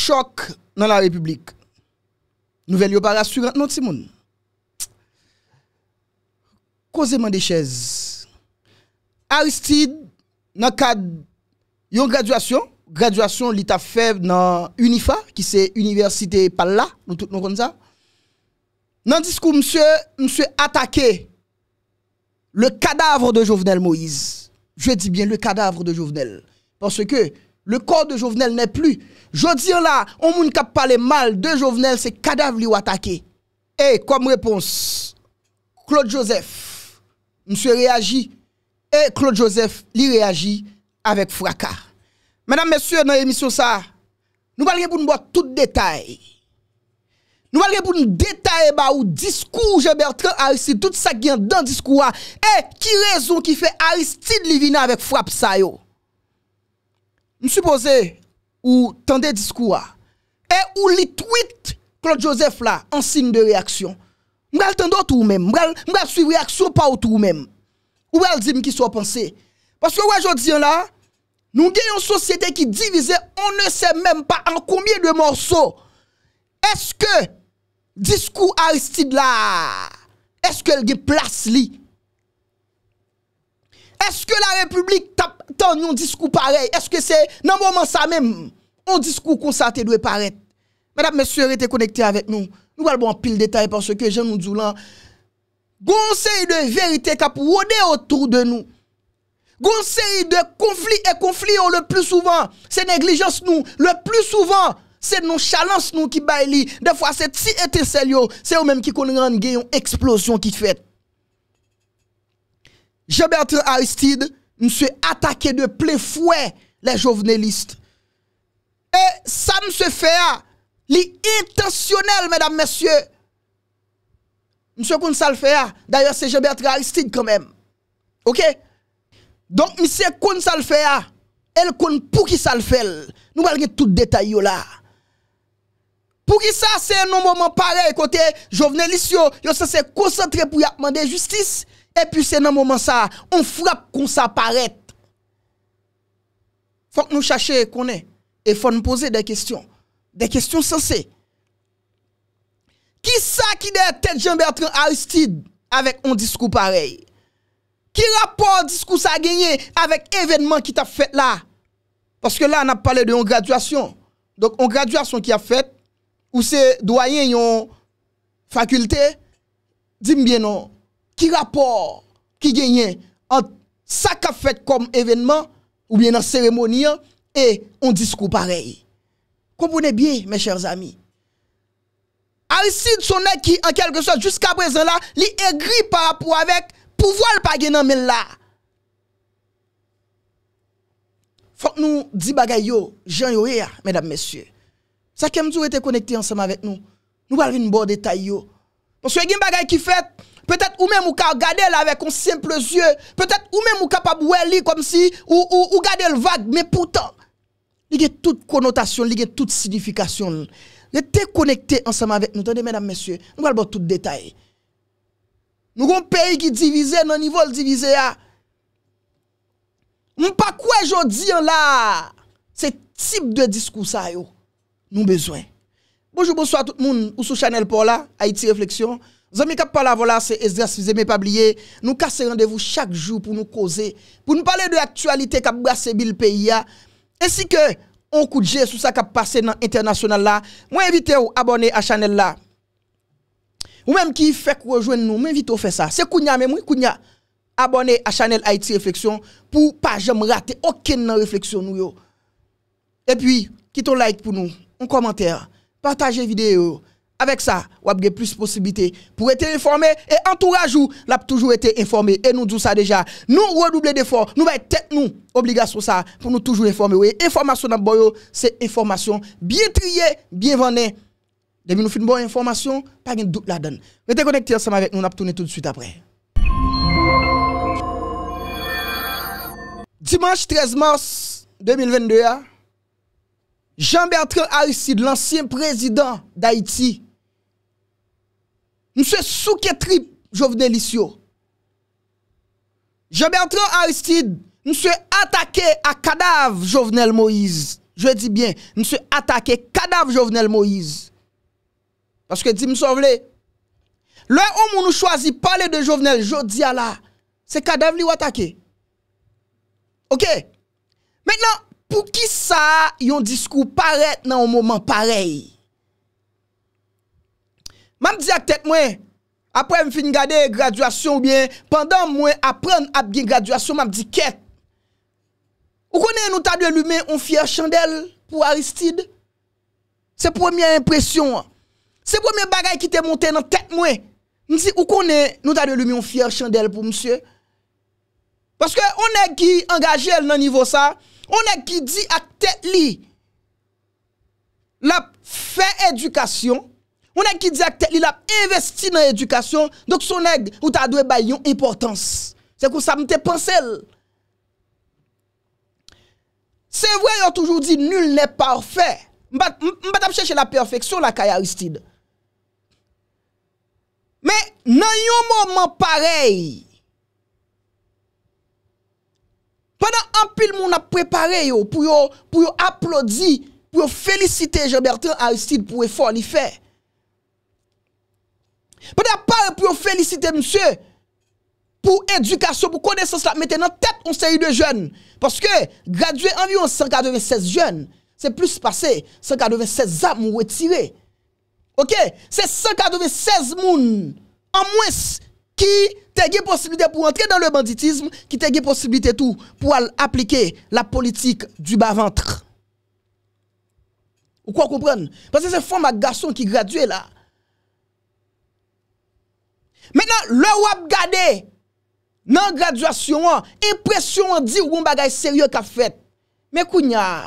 choc dans la République. Nouvelle de la suivante non simon! causez Causement des chaises. Aristide dans cadre yon graduation, graduation l'état ta fait dans Unifa qui c'est université Palla nous tout nous ça. Dans discours monsieur monsieur attaqué le cadavre de Jovenel Moïse. Je dis bien le cadavre de Jovenel parce que Le kor de Jovenel nè plu. Jodi an la, on moun kap pale mal, de Jovenel se kadav li wata ke. Eh, e, kom repons, Claude Joseph, mswe reagi, e, eh, Claude Joseph li reagi, avek fraka. Menam mswe nan emisyon sa, nou valge pou nou bwa tout detay. Nou valge pou nou detay ba ou diskou Jebertin Aristide, tout sa gyan dan diskou a, e, eh, ki rezon ki fe Aristide Livina avek frak sa yo? suppose, ou tendez discours et ou li tweet Claude Joseph là en signe de réaction. nous attendons tout même, m'gal m'gal suivre réaction pas tout même. Ou elle dit qui soit pensé. Parce que aujourd'hui là, nous avons une société qui est on ne sait même pas en combien de morceaux. Est-ce que discours Aristide là, est-ce qu'elle a place est-ce que la République t'a un discours pareil? Est-ce que c'est, dans moment ça même, un discours comme ça doit paraître? Madame messieurs, êtes connectés avec nous. Nous allons en pile détail parce que je nous dis là, conseil de vérité qui rôder autour de nous. Conseil de conflit et conflits, le plus souvent, c'est négligence nous. Le plus souvent, c'est nonchalance nous qui baille. Des fois, c'est si étincelle, c'est eux-mêmes qui connaissent une explosion qui fait. Jean-Bertrand Aristide, monsieur attaqué de plein fouet les jovenelistes. Et ça, se fait, ah, l'intentionnel, mesdames, messieurs. Monsieur Kounsal fait, ah. d'ailleurs, c'est jean Aristide quand même. OK? Donc, monsieur Kounsal fait, ah. elle compte pour qui ça le fait. Nous allons tout détail là. Pour qui ça, c'est un moment pareil, côté jovenelistes, yo, se concentrer pour y demander justice. E pi se nan mouman sa, on frap kon sa paret. Fok nou chache konen, e fok nou pose de kestyon. De kestyon sase. Ki sa ki de Ted Jean-Bertrand Aristide avek on diskou parey? Ki rapor diskou sa genye avek evenman ki ta fet la? Paske la, an ap pale de yon graduasyon. Dok, yon graduasyon ki a fet, ou se doyen yon fakulte, di m bien nou, qui rapport qui gagne en ça qu'a fait comme événement ou bien en cérémonie et en discours pareil. Comprenez bien, mes chers amis. Aristide sonne qui en quelque sorte jusqu'à présent là li aigri par rapport pouvoir pouvoir le mais là, là. faut nous di bagay yo, j'en yo ya, mesdames, messieurs. Sa kem nous avec nous. Nous avec nous. Nou balvin bon détail yo. y gen bagay qui fait, Petat ou men mou ka gade l avèk on simple zye, petat ou men mou kapab wè li kom si, ou gade l vague, men poutan, li gen tout konotasyon, li gen tout signifikasyon, le te konekte ansanm avèk, nou tande menam mesye, nou kalbo tout detay, nou kon peyi ki divize, nan nivol divize a, mou pa kwe jodi an la, se tip de diskous a yo, nou bezwen. Bojou, bojou a tout moun, ou sou chanel pou la, Haiti Reflexion, Zami kap pala voilà, c'est exercice, mais pas oublier, nous casser rendez-vous chaque jour pour nous causer, pour nous parler de l'actualité qui a brasse le pays, ainsi que, on coup de jet sur qui a passé dans l'international Je Moi, invite vous abonner à la chaîne Ou même qui fait que rejoindre nous, invite à faire ça. C'est Kounia, mais moi, Kounia, abonnez à chaîne Haïti Réflexion pour pas jamais rater aucune réflexion Et puis, quitte un like pour nous, un commentaire, partagez la vidéo avec ça, vous avez plus de possibilités pour être informé et entourage vous l'a toujours été informé et nous disons ça déjà. Nous redoublons d'efforts, nous va tête nous obligation ça pour nous toujours informer. Oui, information dans boyo, c'est information bien triée, bien vendue. Depuis nous une bonne information, pas de doute là-dedans. Restez connectés ensemble avec nous, on a tourner tout de suite après. Dimanche 13 mars 2022, Jean-Bertrand Aristide, l'ancien président d'Haïti, Nou se souke tripe Jovenel Isyo. Jebertro Aristide, nou se atake a kadav Jovenel Moïse. Je di bien, nou se atake kadav Jovenel Moïse. Paske di m souvelé. Le oum ou nou chwazi pale de Jovenel, jo di Allah. Se kadav li ou atake. Ok. Mènen, pou ki sa yon diskou paret nan ou moman parey? Mam di ak tet mwen, apre m fin gade graduasyon ou bien, pandan mwen apren ap gen graduasyon, mam di ket. Ou konen nou ta de lume on fyer chandel pou Aristide? Se premier impresyon, se premier bagay ki te monte nan tet mwen, ni si ou konen nou ta de lume on fyer chandel pou msye? Paske ou ne ki angaje el nan nivou sa, ou ne ki di ak tet li la fe edukasyon, Mwen ek ki di akte li lap investi nan edukasyon, dok son ek ou ta adwe bay yon importans. Se kon sa mte pansel. Se vwe yon toujou di nul ne parfe. Mbat apche che la perfeksyon la kaya Aristide. Me nan yon moun man parey. Pwede anpil moun ap prepare yo pou yo aplodi, pou yo felicite Jean-Bertrand Aristide pou e fon ife. Pendant pas pour féliciter monsieur pour éducation, pour connaissance, là, mettez dans tête on série de jeunes. Parce que graduer environ 196 jeunes, c'est plus passé 196 âmes retirées. OK? C'est 196 moun en moins qui ont possibilité pour entrer dans le banditisme, qui ont possibilité tout pour appliquer la politique du bas-ventre. Ou quoi comprendre? Parce que c'est Ma garçon qui gradué là. Mè nan lò wap gade nan graduasyon an, impresyon an di wou mbagay seryò ka fèt. Mè kou nyar,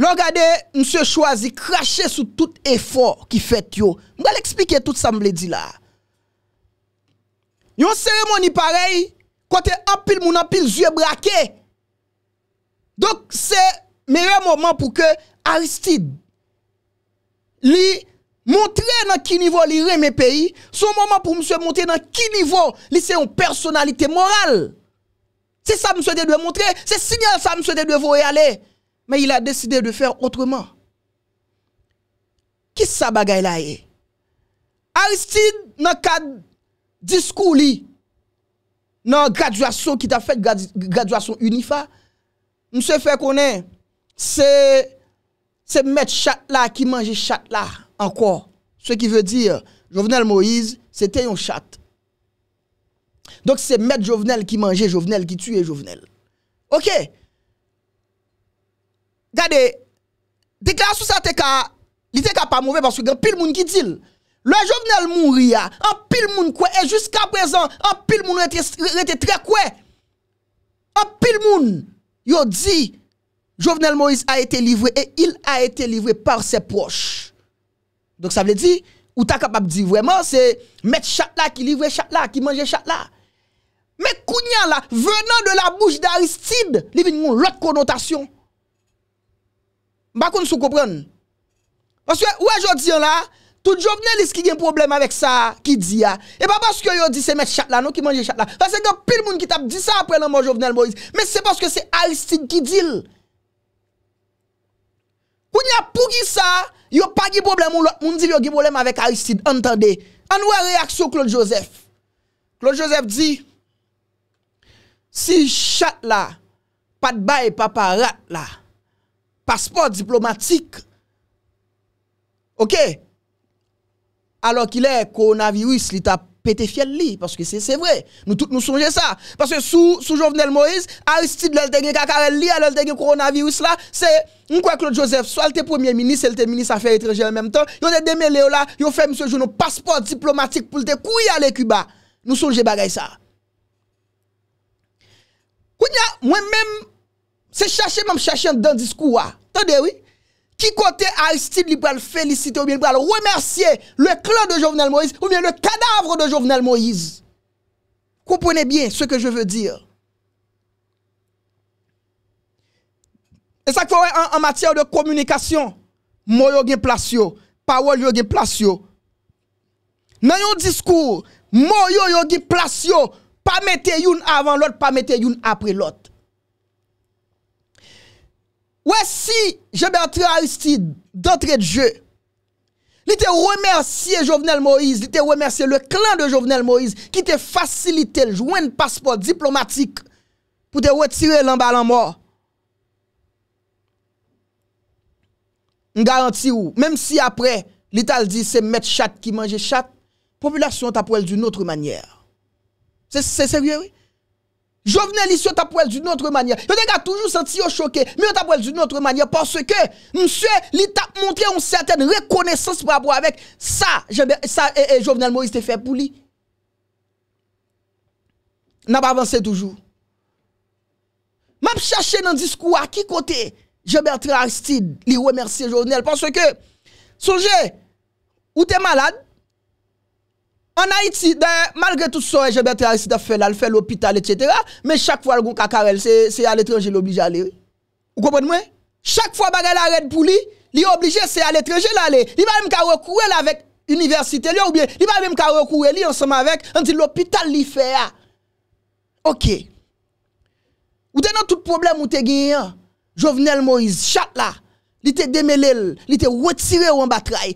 lò gade mse chwazi krashe sou tout efor ki fèt yo. Mwen gale ekspike tout sa mwen lè di la. Yon seremoni parey, kote apil moun apil zye brake. Dok se mè re moment pou ke Aristide li... Montre nan ki nivou li reme peyi Son mouman pou mswe montre nan ki nivou Li se yon personalite moral Se sa mswe de dwe montre Se sinyal sa mswe de dwe vou yale Men yil a deside de fer otreman Ki sa bagay la e? Eh? Aristide nan kad Diskou li Nan graduasyon ki ta fet Graduasyon unifa Mswe fe konen Se met chat la Ki manje chat la encore. Ce qui veut dire, Jovenel Moïse, c'était un chat. Donc c'est Maître Jovenel qui mangeait Jovenel, qui tuait Jovenel. Ok. Regardez, déclaration ça, il était pas mauvais parce que y a pile monde qui dit. Le Jovenel mourit, hein. en pile monde quoi, et jusqu'à présent, un pile monde était très quoi. En pile monde, yo dit, Jovenel Moïse a été livré et il a été livré par ses proches. Donk sa vle di, ou ta kapab di vreman, se met chat la ki livre chat la, ki manje chat la. Me kounyan la, venan de la bouche de Aristide, li vin moun lot konotasyon. Bakoun sou koupren. Maske ou e jodi an la, tout jovenel is ki gen problem avek sa, ki di a. E pa baske yo di se met chat la, nou ki manje chat la. Fase gen pil moun ki tap di sa, apre nan man jovenel moun is. Me se baske se Aristide ki dil. Kounyan pou ki sa, Yo pa gi problem, moun di yo gi problem avèk Aristide, entende. An wè reaksyon Claude Joseph? Claude Joseph di, si chat la, patbay paparat la, pasport diplomatik, ok, alò ki lè, koronavirus li tap, pété fiel li, parce que c'est vrai. Nous tous nous songeons ça. Parce que sous, sous Jovenel Moïse, Aristide, l'el te kakarel li, te coronavirus là, c'est, nous quoi Claude Joseph, soit le premier ministre, le ministre des affaires étrangères en même temps, Il y a des démêlé là, ont fait monsieur jour passeport diplomatique pour te courir aller Cuba. Nous songeons bagay ça. Kounya, moi-même, c'est chercher, même chercher dans le discours. Attendez, hein. oui. Qui côté Aristide il le féliciter ou bien le remercier le clan de Jovenel Moïse ou bien le cadavre de Jovenel Moïse. Comprenez bien ce que je veux dire. Et ça qu'il en, en matière de communication, moyo gen place parole yo gen place Dans yon discours, vous yo yo place pas mettre une avant l'autre, pas mettre une après l'autre. Ouè si, je bè entre a isti d'entrée de jeu. Li te remersiye Jovenel Moïse, li te remersiye le clan de Jovenel Moïse, ki te fasilite ljouen pasport diplomatik pou te wè tire l'embalan mò. M garanti ou, mèm si apre, li tal di se mè chate ki manje chate, populasyon tapwèl d'un outre manyer. Se seriè wè? Jovenel ici, on d'une autre manière. Yo a toujours senti choqué, mais on t'a d'une autre manière parce que monsieur, il t'a montré une certaine reconnaissance par rapport avec ça, et, eh, eh, Jovenel Moïse te fait pour lui. N'a pas avancé toujours. M'a chercher dans le discours à qui côté Jean-Bertrand Aristide li remercier Jovenel parce que songez ou t'es malade An a iti, malgre tout so, e je bete a risite a fè lal, fè l'hôpital, et cetera, me chak fwa al goun kakarel, se al etrengi l'oblige a lè. Ou kompon mwen? Chak fwa bagal a red pou li, li oblige se al etrengi lalè. Li bal mi ka rekouè la vek universite, li bal mi ka rekouè li ansama vek, ansi l'hôpital li fè ya. Ok. Ou tenon tout problem ou te ginyan, Jovenel Moïse, chat la, il était démêlé, il était retiré en bataille.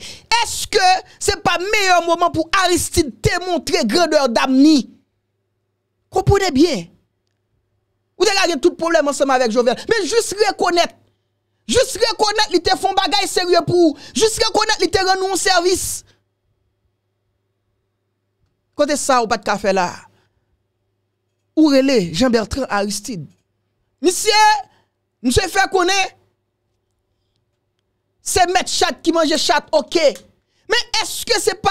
Est-ce que c'est pas meilleur moment pour Aristide te montrer grandeur d'Amni? Comprenez bien. Vous avez tout problème ensemble avec Jovel. Mais juste reconnaître. Juste reconnaître, il te font bagaille sérieux pour. Juste reconnaître, il te rend un service. Quand ça, ou pas de café là. où est le Jean-Bertrand Aristide. Monsieur, monsieur fait connaître c'est mettre chat qui mange chat, ok. Mais est-ce que c'est pas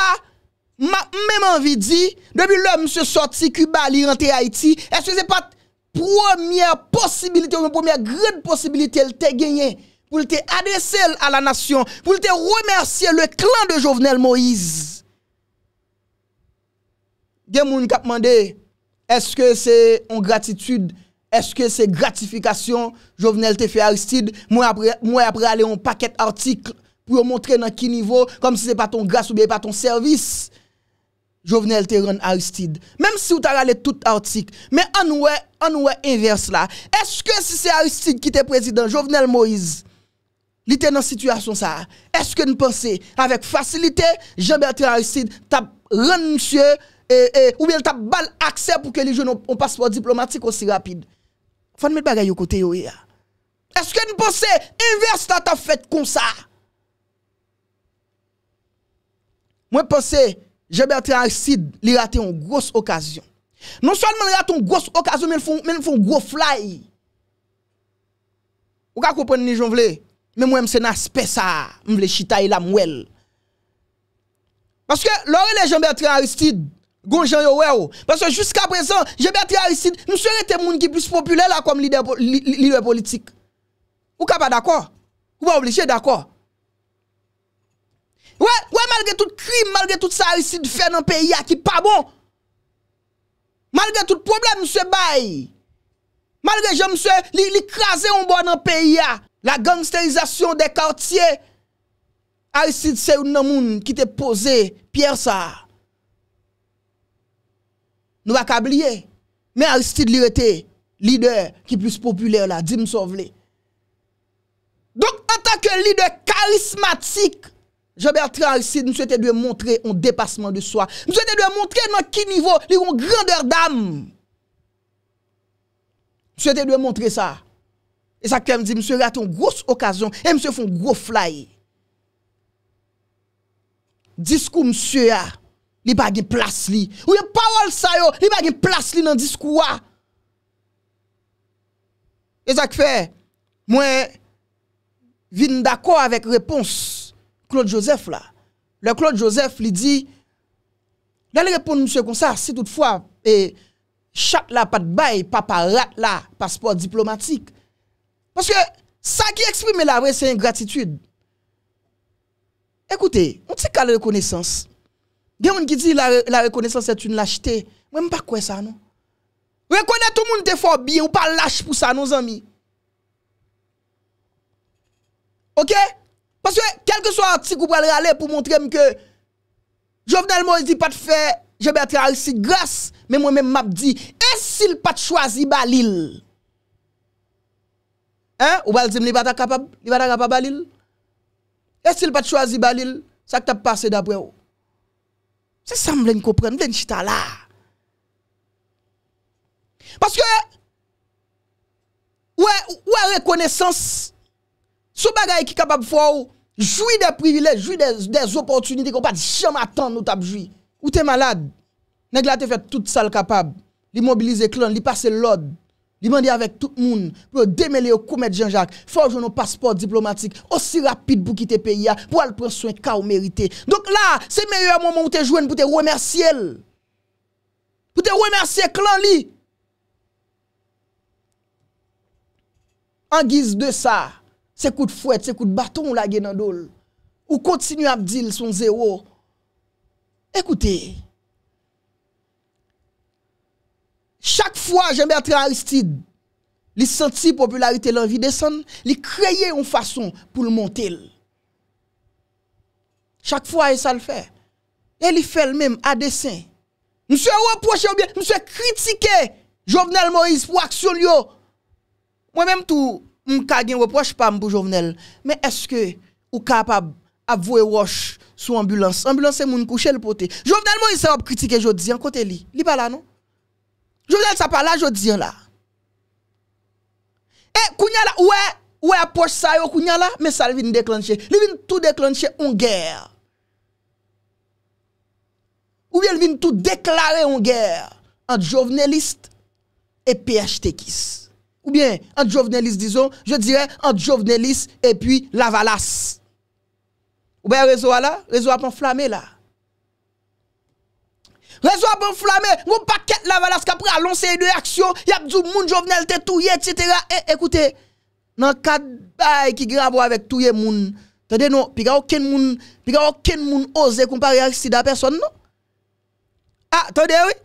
ma même envie de depuis l'homme se sorti Cuba, il à Haïti, est-ce que c'est pas première possibilité, ou première grande possibilité, elle te gagné pour te adresser à la nation, pour te remercier le clan de Jovenel Moïse. Des gens qui est-ce que c'est en gratitude est-ce que c'est gratification Jovenel te fait Aristide Moi après, moi après aller en paquet article pour montrer dans quel niveau, comme si ce n'est pas ton grâce ou bien pas ton service. Jovenel te rend Aristide. Même si vous allé tout article, mais en ouais, en ouais inverse là. Est-ce que si c'est Aristide qui était président, Jovenel Moïse, il était dans situation ça. Est-ce que nous pensons avec facilité, Jean-Bertrand Aristide t'a rendu monsieur ou bien t'a bal accès pour que les jeunes ont un passeport diplomatique aussi rapide. Fon mi l bagay yo kote yo ya. Eske nou pose, investa ta fet kon sa. Mwen pose, Jean-Bertrand Aristide li rate yon gos okasyon. Non son mwen rate yon gos okasyon, men foun gos fly. Ou ka koupen ni Jean-Bertrand Aristide? Men mwen mse naspe sa, mwen mle chitaye la mwel. Maske lor e li Jean-Bertrand Aristide, Gonjan yo we ou. Paso, jusqu'a prezant, je bete harisid, mswe re temoun ki plus popule la kom lider politik. Ou ka pa d'akor? Ou pa oblije d'akor? Ou, ou malge tout krim, malge tout sa harisid fe nan peyi ya ki pa bon. Malge tout problem, mswe bay. Malge je mswe, li krasen onbo nan peyi ya. La gangsterizasyon de kartye, harisid se yon nan moun ki te pose piersa. Nous pas oublier. Mais Aristide lui était leader qui plus populaire là, M. Donc en tant que leader charismatique, Jean-Bertrand Aristide, nous souhaitons de montrer un dépassement de soi. Nous souhaitons de montrer dans quel niveau il une grandeur d'âme. Nous souhaitons de montrer ça. Et ça, me dit, monsieur, a une grosse occasion et monsieur un gros fly. Discours, monsieur, a. li ba gen plas li. Ou yon pawol sa yo, li ba gen plas li nan dis kouwa. E zak fè, mwen vin d'akor avèk repons, Claude Joseph la. Le Claude Joseph li di, la li repon msè konsa, si tout fwa, e chak la pat bay, pa pa rat la, pasport diplomatik. Paske, sa ki eksprime la vre, se yon gratitude. Ekoute, mwen ti kalè le konesans, De yon ki di la rekonesan se tu nou lache te, mwen mwen pa kwe sa nou? Rekone tou moun te fobi, ou pa lache pou sa nou zami? Ok? Paske, kelke so an ti kou pral rale pou montre m ke, jo vnen l moun di pat fe, je be atre al si gras, men mwen men map di, esil pat chwazi balil? Hein? Ou bal zem li vata kapab, li vata kapab balil? Esil pat chwazi balil? Sa ki tap pase dapwe ou? Oh? Se sa mwen kompren, ven chita la. Paske, wè rekonesans, sou bagay ki kapab fwa ou, jouy de privilè, jouy de zoportuniti, kon pat jam atan nou tap jouy. Ou te malade, neg la te fè tout sal kapab, li mobilize klon, li pase lod. Dimande avèk tout moun pou demele ou koumèd Jean-Jacques Forjoun ou pasport diplomatik Osirapit pou ki te peya Pou alprenswen ka ou merite Donk la se meye ou a moun moun ou te jwen pou te remersi el Pou te remersi e klan li Angiz de sa Se kout fwet, se kout baton ou la genandol Ou kontinu abdil son zero Ekoutè Chaque fois, Jean-Bertrand Aristide, il sentit popularité l'envie descendre, il créait une façon pour le monter. Chaque fois, il ça le fait. Et il fait le même à dessein. Monsieur reproché ou bien, monsieur critiqué Jovenel Moïse pour action Moi-même tout, ne reproche pas pour Jovenel. Mais est-ce que êtes capable avouer roche sous ambulance? Ambulance c'est mon coucher le poté. Jovenel Moïse ça va critiquer aujourd'hui. en côté li. Li pas là non? Jounel sa pa la, joun dire la. E eh, kounyan la, ouè, ouè apos sa yo kounyan la, men sa li vin deklanche. Li vin tou deklanche on gèr. Ou bien li vin tou deklare on gèr. An jounelist e phtkis. Ou bien, an jounelist dizon, je dire, an jounelist e pi lavalas. Ou bien rezoa la, rezoa panflame la. Rezo ap enflame, wou pa ket la valas ka pre a lonsen yi de aksyon, yap djou moun jovnelte touye, etc. E, ekoute, nan kat bay ki grabo avek touye moun, te de nou, pi ga oken moun ose kou pare arsida person nou? A, te de wè?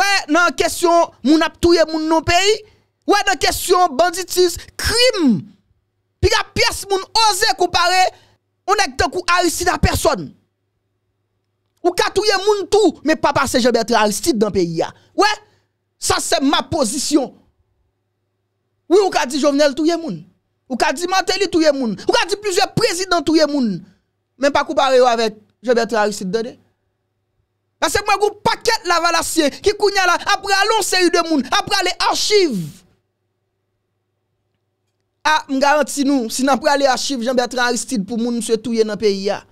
Wè nan kesyon moun ap touye moun nou peyi? Wè nan kesyon banditis, krim? Pi ga pi as moun ose kou pare, ou nek te kou arsida person nou? Ou ka touye moun tou, me papa se jebetre Aristide nan peyi ya. Ouè, sa se ma pozisyon. Ou ou ka di Jovenel touye moun, ou ka di Mantelli touye moun, ou ka di plizye prezident touye moun, men pa koupare yo avet jebetre Aristide dade. Ase mwen goun paket la valasyen, ki kounye la apre alonsen yu de moun, apre ale archiv. A, ah, m garanti nou, si nan apre ale archiv, jebetre Aristide pou moun mse touye nan peyi ya. Ah.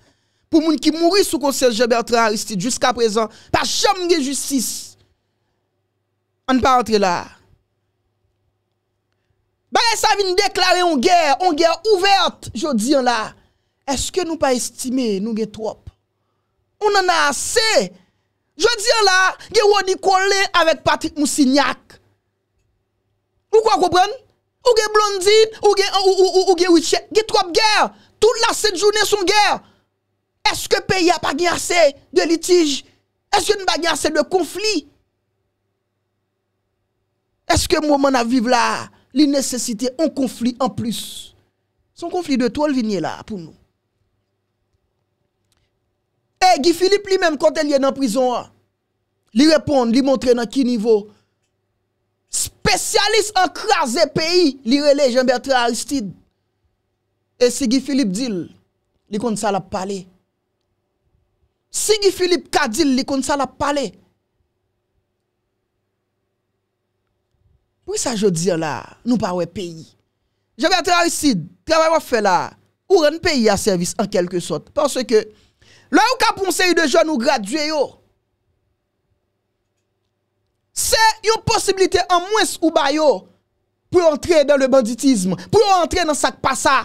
pou moun ki mouri sou konserje Bertrand Aristide jusqu'a prezent, pa jom ge justice, an pa entre la. Ba e sa vin deklare an ger, an ger ouverte, jo di an la, eske nou pa estime nou ge trop? On an a ase, jo di an la, ge wou di kole avèk patik mousi nyak. Ou kwa koupren? Ou ge blondine, ou ge wichè, ge trop ger, tout la set jounè son ger, Eske peyi a pa gyanse de litij? Eske n ba gyanse de konflik? Eske mouman a viv la li nesesite an konflik an plus? Son konflik de tol vinye la pou nou. E, Gifilip li menm konten li en an prison a. Li repond, li montre nan ki nivou. Spesyalist an krasen peyi, li rele Jean-Bertrand Aristide. E, si Gifilip dil, li konten sa la paley. Sigi Filip Kadil li kon sa la pale. Pwè sa jo diyo la, nou pa wè peyi? Je vè a tre a usid, tre wè wè fè la, ou ren peyi a servis an kelke sot. Pwè anse ke, lò ou ka pwonsè yu de joun ou graduye yo, se yon posibilite an mwens ou bayo, pou yon entre nan le banditisme, pou yon entre nan sak pasa,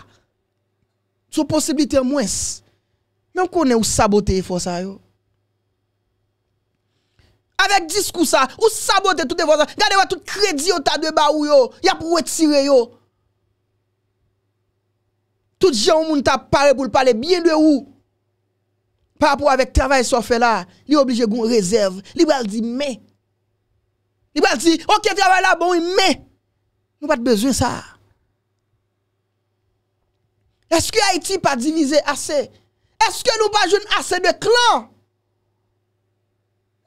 sou posibilite an mwens. Mwen konen ou sabote e fosa yo? Awek diskousa, ou sabote tout e fosa, gade wè tout kredi yo ta dwe ba ou yo, ya pou wetire yo. Tout jè ou moun ta pare pou l'pare bien dwe ou. Parapou avek travay so fe la, li oblije goun rezerv, li wè al di men. Li wè al di, ok travay la bon, li wè al di men. Nou pat bezwen sa. Eske Aitip a divize ase? Est-ce que nous pas jeune assez de clans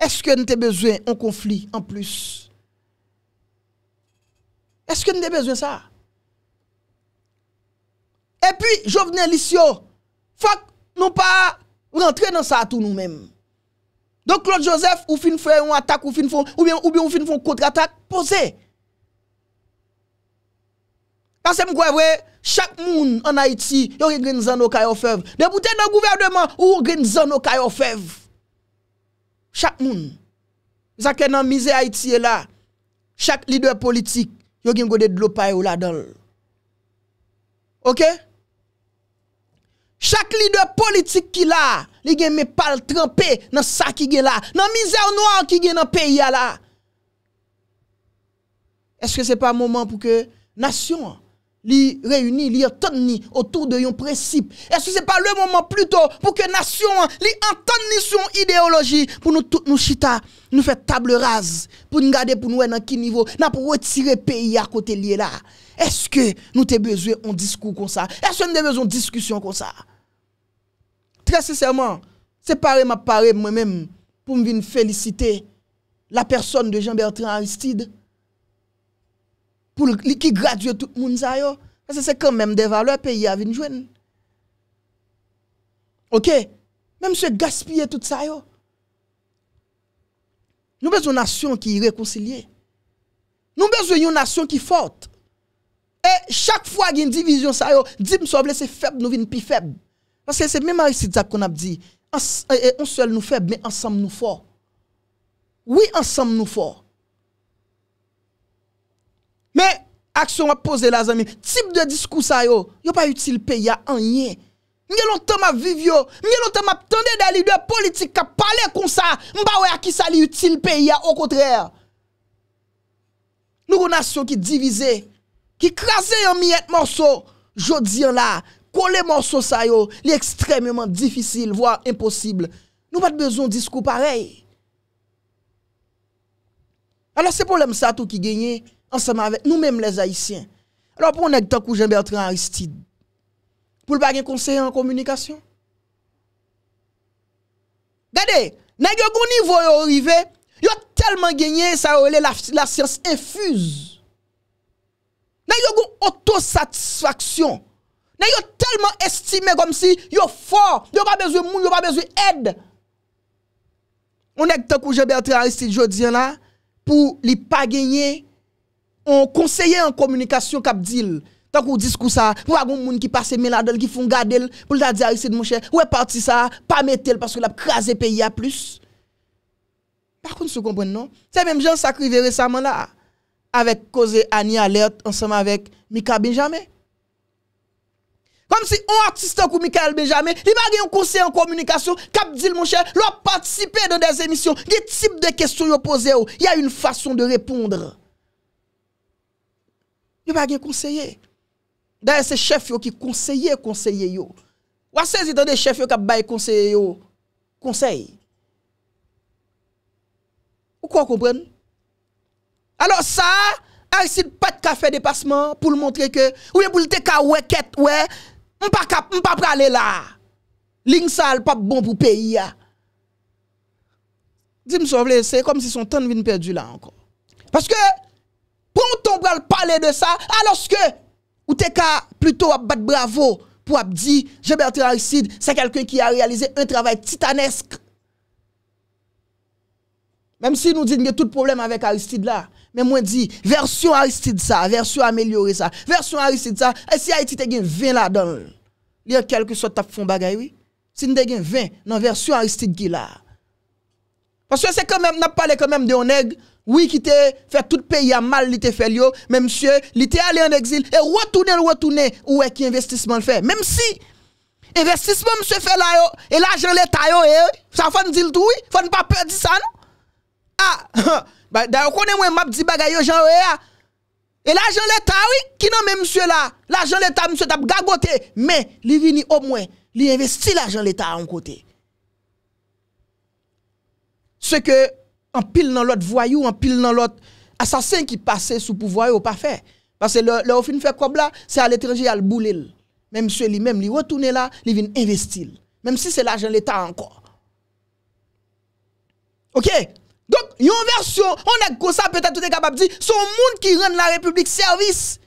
Est-ce que nous avons besoin d'un conflit en plus Est-ce que nous avons besoin de ça Et puis, Jovenel Lissio, faut pas rentrer dans ça tout nous-mêmes. Donc Claude Joseph, ou fin fait une attaque, ou fin ou bien ou bien ou une contre-attaque, posez. Kase m gwe vwe, chak moun an Haiti yon gen zan nou kayo fev. De bouten nan gouvernement, yon gen zan nou kayo fev. Chak moun. Zake nan mize Haiti e la, chak lidwe politik, yon gen gode dlo paye ou la dol. Ok? Chak lidwe politik ki la, li gen me pal trompe nan sa ki gen la. Nan mize ou nou an ki gen nan peyi a la. Eske se pa mouman pou ke? Nasyon an. li réunir, li entend autour de yon principe. Est-ce que c'est pas le moment plutôt pour que nation hein, li entendent son idéologie pour nous tout nous chita, nous faire table rase pour nous garder pour nous dans quel niveau, n'a pour retirer pays à côté de là. Est-ce que nous avons besoin d'un discours comme ça Est-ce que nous besoin d'une discussion comme ça Très sincèrement, c'est pareil m'a moi-même pour me féliciter la personne de Jean-Bertrand Aristide pour qui graduer tout le monde parce que c'est quand même des valeurs pays à venir jouer. OK même se gaspiller tout ça yo nous besoin une nation qui est réconciliée nous besoin une nation qui est forte et chaque fois qu'il y a une division ça yo dit me c'est faible nous vinn plus faible parce que c'est même ici qu'on a dit on seul nous faible mais ensemble nous fort oui ensemble nous fort Men, aksyon wap pose la zami, tip de diskou sa yo, yo pa yotil peya anye. Mwenye lontan wap viv yo, mwenye lontan wap tende dali dwe politik ka pale kon sa, mba wè aki sa li yotil peya, au kontrèr. Nou konasyon ki divize, ki krasen yon miyet monsou, jodi yon la, kole monsou sa yo, li ekstremement difisil, voa imposible. Nou pat bezon diskou parey. Ano se poulem sa tou ki genye? ensemble avec nous-mêmes les Haïtiens. Alors pour un tant Jean-Bertrand Aristide, pour le pas conseiller en communication. Regardez, nèg yo gon niveau yo arrivé, yo tellement gagné ça la, la science infuse. Nèg yo autosatisfaction. Nèg yo tellement estimé comme si yo fort, yo pas besoin moun, yo pas besoin aide. On est tant Jean-Bertrand Aristide jodi là pour li pas gagner on conseiller en communication cap dit tant qu'on discours ça pour un monde qui passe mais là qui font garder pour le dire ici mon cher est parti ça pas mettre parce que l'a le pays à plus par contre vous comprenez non c'est même gens ça récemment là avec cause Annie Alert, ensemble avec Mika Benjamin comme si on artiste comme Michael Benjamin, il pas un conseil en communication, cap dit mon cher, l'a participer dans des émissions, Des types de questions vous posez, oh. il y a une façon de répondre. Il pa gen conseiller. D'ailleurs le chef yo qui conseiller conseiller. yo. Ou c'est dan de chef yo qui baye conseiller. yo. conseil. Ou quoi comprenez? Alors ça, a pas de café dépassement pour montrer que ou bien pour le ka ouais ouais, on pas cap, on pas aller là. Ligne sale pas bon pour pays Dis-moi c'est comme si son temps vient perdu là encore. Parce que pou an tom bral pale de sa, aloske, ou te ka pluto ap bat bravo, pou ap di, Jebertine Aristide, se kelken ki a realize un travay titanesk. Mem si nou di nge tout probleme avek Aristide la, men mwen di, versyon Aristide sa, versyon amelyore sa, versyon Aristide sa, e si a iti te gen vin la don, li a kelke sot ap fon bagay, si n de gen vin nan versyon Aristide ki la. Paswe se kemem, nap pale kemem de oneg, pou an tom bral pale de sa, Oui ki te fè tout peyi a mal li te fè li yo. Men msye li te alè an exil. E wotounè l wotounè ou wè ki investissement l fè. Mem si investissement msye fè la yo. E la jan leta yo e yo. Sa fòn di l tou yi. Fòn pa pè di sa nou. A. Da yon konè mwen map di bagay yo jan yo e ya. E la jan leta yi. Ki nan men msye la. La jan leta msye tap gagote. Men li vini o mwen. Li investi la jan leta an kote. Se ke... en pile dans l'autre voyou, en pile dans l'autre assassin qui passait sous pouvoir ou pas fait. Parce que le, fin fait quoi là, c'est à l'étranger à le bouler. Même celui même là, il vient investir. Même si c'est l'argent de l'État encore. OK Donc, une version, on a comme ça peut-être tout est capable de dire, son monde qui rend la République service.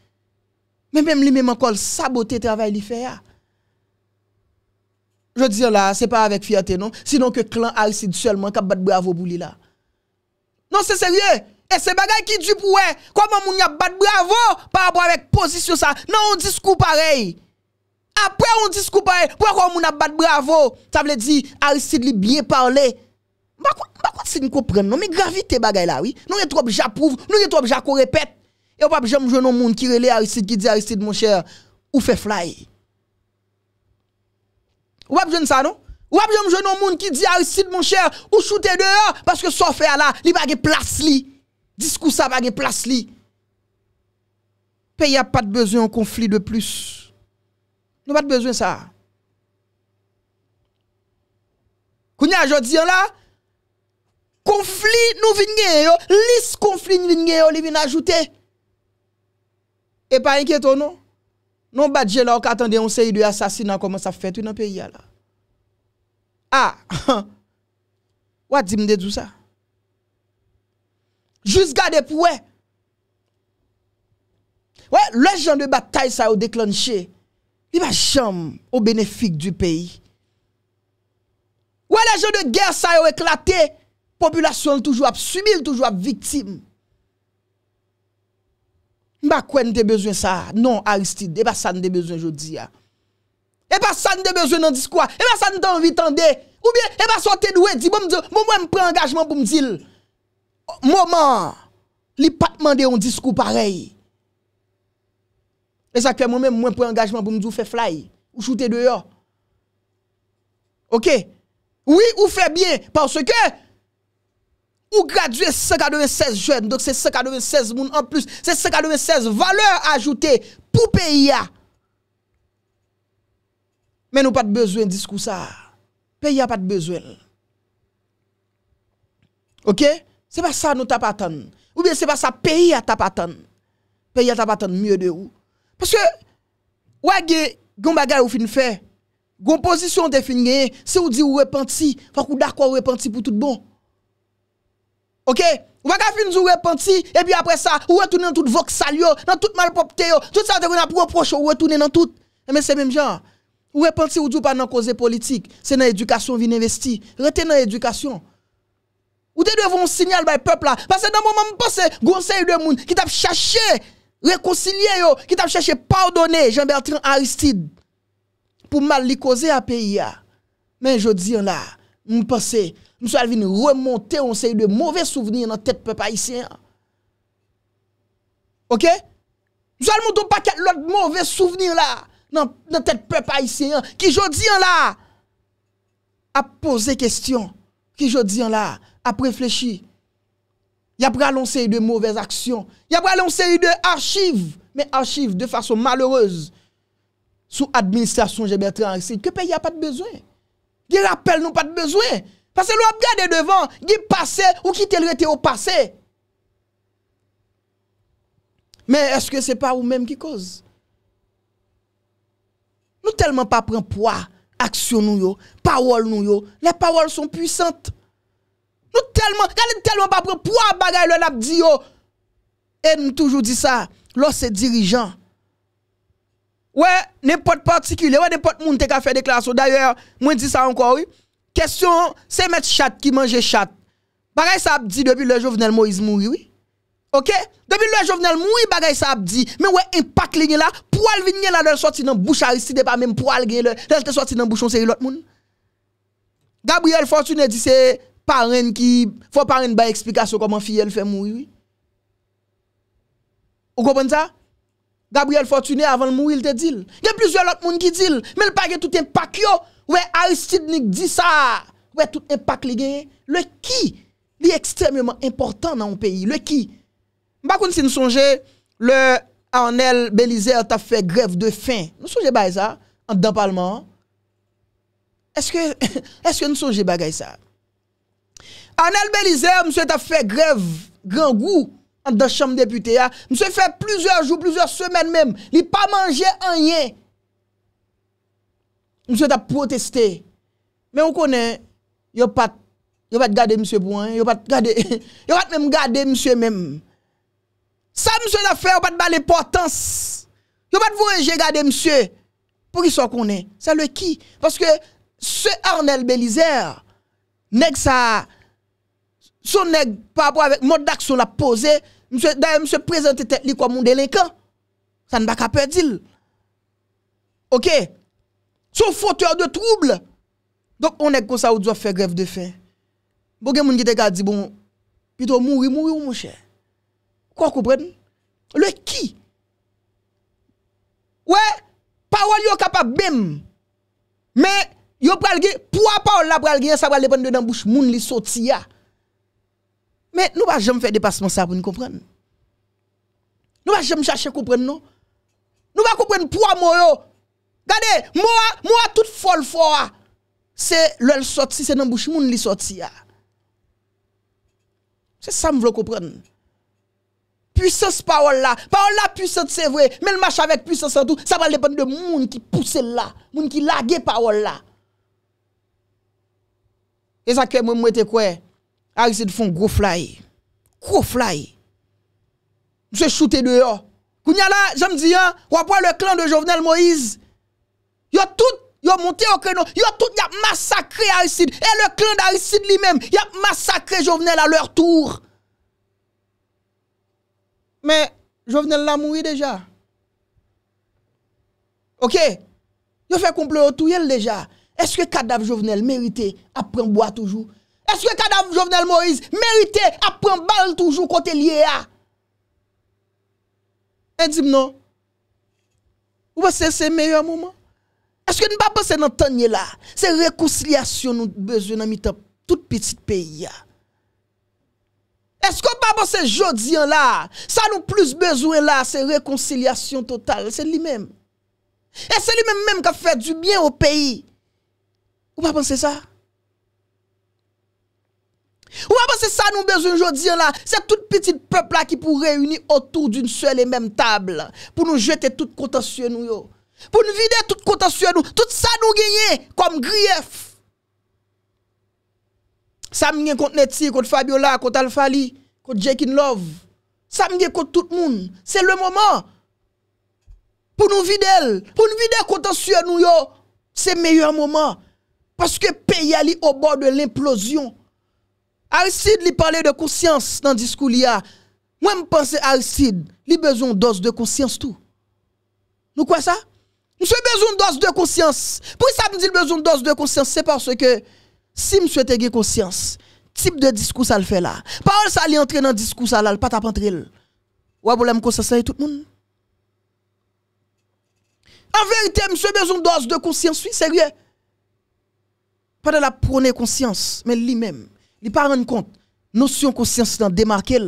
Mais même lui-même encore saboter travail qu'il fait. Ah. Je dire là, c'est pas avec fierté non, sinon que clan Alcide seulement qui bat bravo pour lui là. Non se serye, e se bagay ki di pou wey, kwa moun ap bat bravo, pa rabo avèk pozisyon sa, nan yon diskou parey. Apre yon diskou parey, pou wè kwa moun ap bat bravo, sa vle di Aristide li bie parley. Mba konti se yon koupren nou, mi gravite bagay la wè, nou yon troub japouv, nou yon troub jako repèt. E wap jen mwen jen nou moun kirele Aristide ki di Aristide monsher, ou fe fly. Wap jen sa nou? Ou ap jom jenon moun ki di a ah, usid moun chè, ou choute deyo, paske sofe a la, li bagè plas li. Disku sa bagè plas li. Pe ya pa te bezyon konflik de plus. Nou pa te bezyon sa. Kouni a jodi an la, konflik nou vin gen yo, lis konflik nou vin gen yo, li vin ajoute. E pa enkieto nou. Nou ba dje la, wak atende yon seyi de asasinan, koman sa fèt ou nan pe ya la. A, ah, wad di mde dousa? Jous gade pou we? We, lejon de batay sa yo deklonshe, bi ba chanm o benefik du peyi. We, lejon de ger sa yo eklate, populasyon toujou ap, sumil toujou ap, vitim. Mba kwen de bezwen sa? Non, Aristide, e ba sa ne de bezwen jodi ya. E eh ba sa nide bezwen nan diskwa? E eh ba sa nide anvitande? Ou bien, e ba sa te noue di, moun mwen pre engagement pou mdil, mouman, li pat mande yon diskwa parey. E sa kwen moun mwen pre engagement pou mdil, ou fe fly, ou choute deyo. Ok? Ouye, ou fe bien, parce ke, ou gradué 196 jwen, donc c'est 196 moun en plus, c'est 196 valeurs ajoutées, pou peyi ya, Mais nous pas de besoin de discours ça. Pays a pas de besoin. OK C'est pas ça nous t'a pas Ou bien c'est pas ça pays a t'a pas Pays a t'a pas mieux de où Parce que ouais gon bagay ou fin fait. Gon position de fin gagner, c'est ou dit ou repenti, faut qu'on d'accord repenti pour tout bon. OK Ou pas fin ou repenti et puis après ça, ou retourner dans toute vos salio, dans toute malpropreté, tout ça te qu'on a reproche, ou retourner dans tout. Mais c'est même genre Ou repensi ou djou pa nan koze politik Se nan edukasyon vin investi Reten nan edukasyon Ou te dwevoun sinyal bay pepl la Pase nan mouman mpase gounse yu de moun Ki tap chache rekoncilye yo Ki tap chache pardonne Jean-Bertrand Aristide Pou mal li koze a peyi ya Men jo diyan la Mpase msou al vin remonte Onse yu de mouve souvenir nan tet pepa yisien Ok Msou al moutou pa kat lout mouve souvenir la dans la tête peuple haïtien qui aujourd'hui là a posé question, qui aujourd'hui là a réfléchi. Il y a pris de mauvaises actions, il y a pris une série de archives, mais archives de façon malheureuse sous administration jean Bertrand Aristide que pays a pas de besoin. Il rappelle nous pas de besoin. Parce que l'on regarde devant, il passé ou qui était au passé. Mais est-ce que c'est pas vous-même qui cause Nou telman pa pren pwa, aksyon nou yo, pawol nou yo, le pawol son pwisante. Nou telman, gane telman pa pren pwa bagay lè l'abdi yo. E nou toujou di sa, lò se dirijan. Wè, ne pot partikile, wè ne pot moun te ka fè de klaso, d'ayè mwen di sa anko wè. Kestyon, se met chat ki manje chat, bagay sa abdi debi le jovenel Moïse Moui wè. Ok? Depi lè jovenel moui bagay sa ap di, men wè impak lè gen la, poual vin gen la lè lè sorti nan bouchan, si de pa mèm poual gen lè, lè lè te sorti nan bouchan, se yè lòt moun. Gabriel Fortunet di se, fò parène ba eksplikasyon koman fi yè lè fè moui. Ou kopon sa? Gabriel Fortunet avan lè moui lè te dil. Gen plus yè lòt moun ki dil, men lè pa gen tout impak yo, wè Aristide Nik di sa, wè tout impak lè gen, lè ki, li ekstremement important nan moun peyi, lè ki Mpa kon si nou sonje le Arnel Belizer ta fè grev de fin. Nou sonje ba y sa? An dan palman. Eske nou sonje ba gay sa? Arnel Belizer mse ta fè grev gangou an dan chanm depute ya. Mse fè plusieurs jou, plusieurs semen mèm. Li pa manje an yen. Mse ta protesté. Men ou konen, yo pat gade mse pou an. Yo pat mèm gade mse mèm. Ça, monsieur, l'affaire, pas de l'importance. Yo pas de voyager, garder monsieur. Pour qu'il soit qu'on est. C'est le qui. Parce que ce Arnel Bélizer, nèg ça, son nèg par rapport avec mode d'action l'a posé, monsieur, d'ailleurs, monsieur présente tête li comme un délinquant. Ça ne va pas perdre. Ok? Son fauteur de troubles. Donc, on est comme ça, on doit faire grève de faim. Bon, moun qui te dit, bon, plutôt mourir, mourir, mon cher quoi comprendre Le qui Ouais, parole yo capable même. Mais yo pral gagner poids parole la pral gagner ça va dépendre dans bouche moun li sorti Mais nous pas jamais faire dépassement ça pour nous comprendre. Nous pas jamais chercher comprendre non. Nous pas comprendre poids moi yo. Regardez, moi moi toute folle fois c'est le sorti c'est dans bouche moun li sorti C'est ça me veut comprendre puissance parole là. Parole là puissante, c'est vrai. Mais le marche avec puissance en tout. Ça va dépendre de monde qui pousse là. Moun qui lague parole là. Et ça que moi, moi, quoi? Aristide font gros fly. Gros fly. je shooté dehors. Kounya là, j'aime dire, hein, on voit le clan de Jovenel Moïse. Yo tout Yo monté au créneau, yo tout y a massacré Aristide. Et le clan d'Aristide lui-même, y a massacré Jovenel à leur tour. Mè, jovenel la moui deja? Ok? Yo fè koumple otou yel deja? Eske kadav jovenel merite apren bo a toujou? Eske kadav jovenel mouise merite apren bal toujou kote liye a? E eh, di m nou? Ou wè se se mè yo a mouman? Eske nou ba bè se nan tanye la? Se rekousliasyon nou bezwen nan mi tap tout piti peyi ya? Est-ce qu'on pas penser jodi là ça nous plus besoin là c'est réconciliation totale c'est lui-même et c'est lui-même même qui a fait du bien au pays Vous pas penser ça ou pas penser ça nous besoin jodi là c'est tout petit peuple là qui pour réunir autour d'une seule et même table pour nous jeter toute contentieux nous pour nous vider toute contentieux nous tout ça nous gagner comme grief ça me contre Netsi, contre Fabiola, contre Alfali, contre Jake in Love. Ça me contre tout le monde. C'est le moment pour nous vider. Pour nous vider sur nous C'est le meilleur moment. Parce que pays est au bord de l'implosion. Alcide, lui parlait de conscience dans le discours Moi, je pense Aristide, il a besoin dose de conscience tout. Nous quoi ça? Nous avons besoin dose de conscience. Pourquoi ça me dit besoin dose de conscience? C'est parce que si monsieur te conscient, conscience, type de discours ça le fait là. Parole ça li entrer dans discours ça là, pas t'a entrer. Ouais problème conscience tout le monde. En vérité, monsieur besoin dose de conscience, oui, sérieux. Pas de la prôner conscience, mais lui-même, il pas rendre compte notion conscience dans démarquer.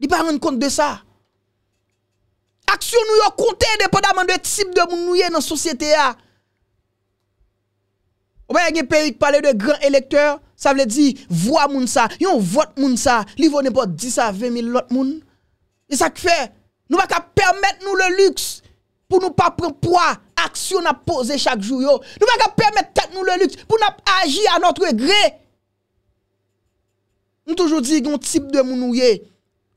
Il pas rendre compte de ça. Action nous compter dépendamment de type de moun dans la société. A. Ah. Ou bien, il y pays qui de grands électeurs, ça veut dire, voix moun ça, yon vote moun ça, li vaut n'importe 10 à 20 000 autres moun. Et ça fait, nous pas permettre nous le luxe pour nous pas prendre poids, action à poser chaque jour ne Nous pas permettre nous le luxe pour nous agir à notre gré. Nous toujours dit un type de moun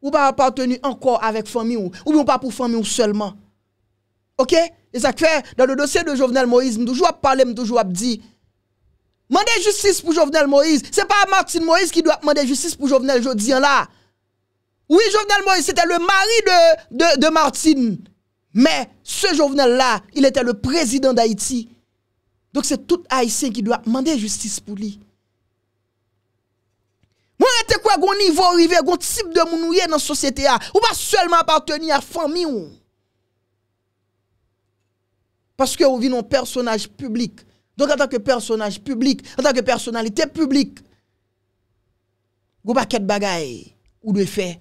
ou pas appartenir encore avec famille ou, ou bien pas pour famille ou seulement. OK? Et ça fait, dans le dossier de Jovenel Moïse, nous toujours parler, nous toujours dit, Mande justice pour Jovenel Moïse. Ce n'est pas Martin Moïse qui doit demander justice pour Jovenel Jodien hein, là. Oui, Jovenel Moïse, c'était le mari de, de, Martine. Mais ce Jovenel-là, il était le président d'Haïti. Donc c'est tout Haïtien qui doit demander justice pour lui. Moi, était quoi, un niveau arrivé, un type de mounouye dans la société, a, ah? ou pas seulement appartenir à la famille. Parce que vous vivez un personnage public donc en tant que personnage public, en tant que personnalité publique, vous paquet de bagaille ou de faire,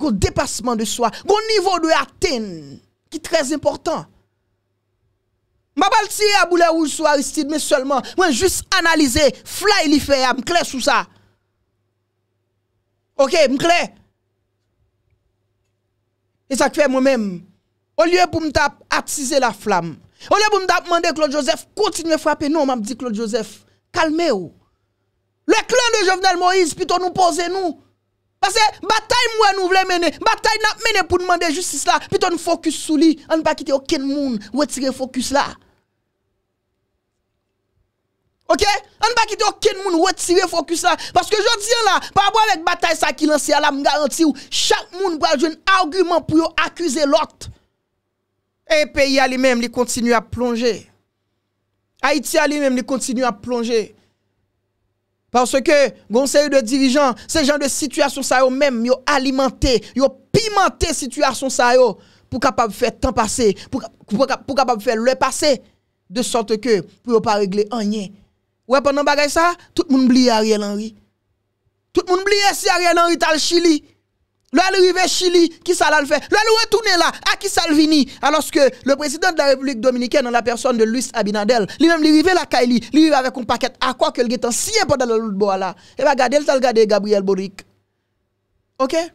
un dépassement de soi, un niveau de atteindre qui est très important. vais pas tirer à boule ou sur Aristide, mais seulement, moi juste analyser, fly li fait, ah, clair sur ça. Ok, clair. Et ça fait moi-même, au lieu de me attiser la flamme, Olè pou m da apmande Claude Joseph, kontinwe fwapen nou, m apdi Claude Joseph. Kalme ou. Le klon de Jovenel Moïse, pito nou pose nou. Pase batay mwen nou vle mene, batay nap mene pou mwende justice la, pito nou fokus sou li. An pa kite oken moun wetire fokus la. Ok? An pa kite oken moun wetire fokus la. Pase ke jò diyan la, pa wèk batay sa ki lansi ala m garanti ou, chak moun wèk jwen argumen pou yo akuse lote. Et pays à lui-même, il continue à plonger. Haïti à lui-même, il continue à plonger. Parce que, conseil de dirigeants, ce genre de situation ça eux même, yo alimenté, yo pimenté situation ça pour capable faire temps passer, pour, pour, capable faire le passé, de sorte que, pour pas régler rien. Ouais, pendant bagay ça, tout le monde oublie Ariel Henry. Tout le monde oublie si Ariel Henry est le Chili au Chili, qui ça l'a fait il retourné là, à qui ça vini Alors que le président de la République dominicaine, dans la personne de Luis Abinadel, lui-même, il arrive la Kaili, lui avec un paquet à quoi que le est si important dans le bois là. Et eh bien, garder le regardé Gabriel Boric. Ok Et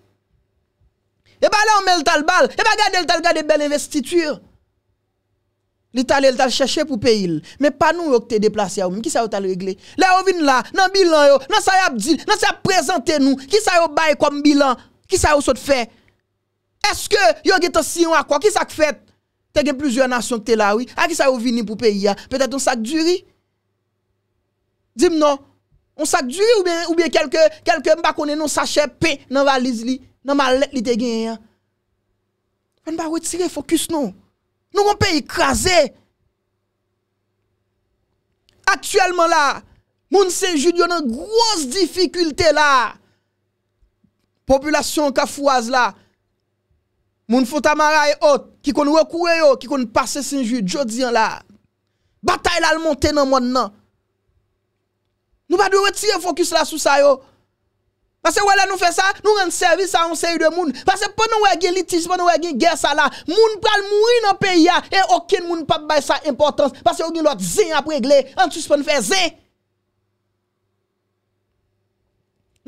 eh bien là, on met le tal Et eh bien, regardez, le regardé belle investiture. Il elle cherché pour payer. Mais pas nous qui te déplacé. Qui ça t'a réglé? Là, on vient là, dans le bilan, dans ça, dit, dans ça, présenté nous. Qui ça, bail comme bilan? Ki sa yo sot fè? Eske yo geto siyon akwa? Ki sa k fèt? Tè gen plusieurs nations k te la wè? A ki sa yo vinim pou peyi ya? Petè ton sak duri? Dim non? On sak duri ou bè kelke mbakone non sachè pe nan valiz li? Nan malèk li te gen ya? An ba wè tsire fokus non? Non kon pe yi krasè? Aktuellement la, moun se jud yon nan gwoz difikultè la. Populasyon ka fwaz la, moun fwotamara e ot, ki kon wè kouè yo, ki kon passe sin ju, diyo diyan la, batay la l montè nan moun nan. Nou pa dwe wè tiye fokus la sou sa yo. Pase wè la nou fè sa, nou rende servis sa ansè yu de moun. Pase pou nou wè gen litis, pou nou wè gen gesa la, moun pral moui nan peya, e okin moun pap bay sa importans, pase wè gen lot zen ap wè gle, antus pou nou fè zen.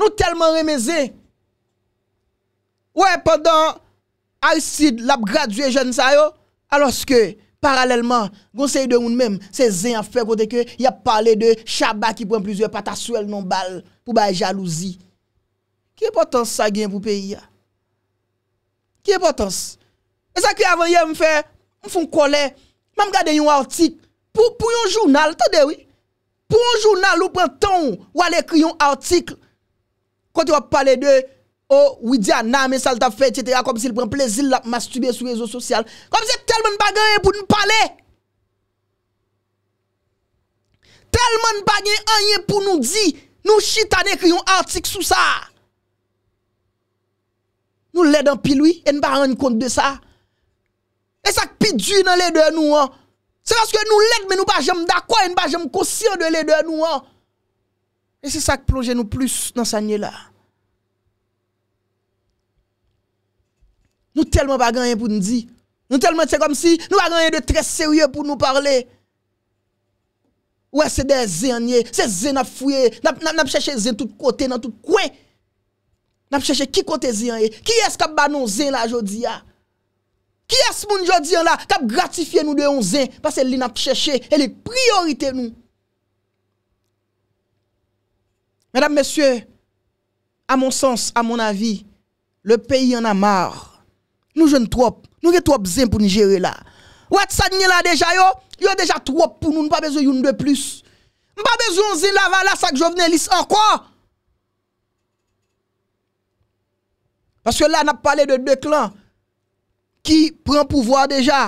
Nou telman reme zen, Ouè, pendant Aïsid l ap graduè jen sa yo, aloske, paralèlman, gonsèy de moun mèm, se zèn a fè kote kè, y ap pale de chaba ki pwèm plizè pataswèl non bal, pou bè jalouzi. Kè potans sa gen pou peyi ya? Kè potans? E sa kè avan yè m fè, m foun kole, m am gade yon artik, pou yon jounal, tè de wè? Pou yon jounal ou pwè ton, ou alè kri yon artik, kote wè pale de chaba, Ou widya na me salta fe chete ya kom se il pren plezil la mastube sou rezo sosyal. Kom se telman bagan yon pou nou pale. Telman bagan yon pou nou di nou chitane kriyon artik sou sa. Nou ledan piloui en ba an kont de sa. E sak pidu nan ledan nou an. Se baske nou led men nou baje mdakwa en baje mkosye de ledan nou an. E se sak plonje nou plus nan sa nyela. Nou telman pa ganyen pou nou di. Nou telman tiè kom si. Nou pa ganyen de tre serye pou nou parle. Ouè se de zè anye. Se zè na fwe. Na pcheche zè tout kote nan tout kwen. Na pcheche ki kote zè anye. Ki es kap ba nou zè la jodi ya. Ki es moun jodi an la. Kap gratifiye nou de yon zè. Pas se li na pcheche. E li priorite nou. Mèdame, mèsye. A moun sens, a moun avi. Le peyi an a marr. Nou jen trop, nou gen trop zin pou ni jere la. Ou at sa dni la deja yo, yo deja trop pou nou, nou pa bezo yon de plus. Mpa bezo yon zin la vala sa kjovnelis anko. Paske la nap pale de de klan ki pren pouvoa deja,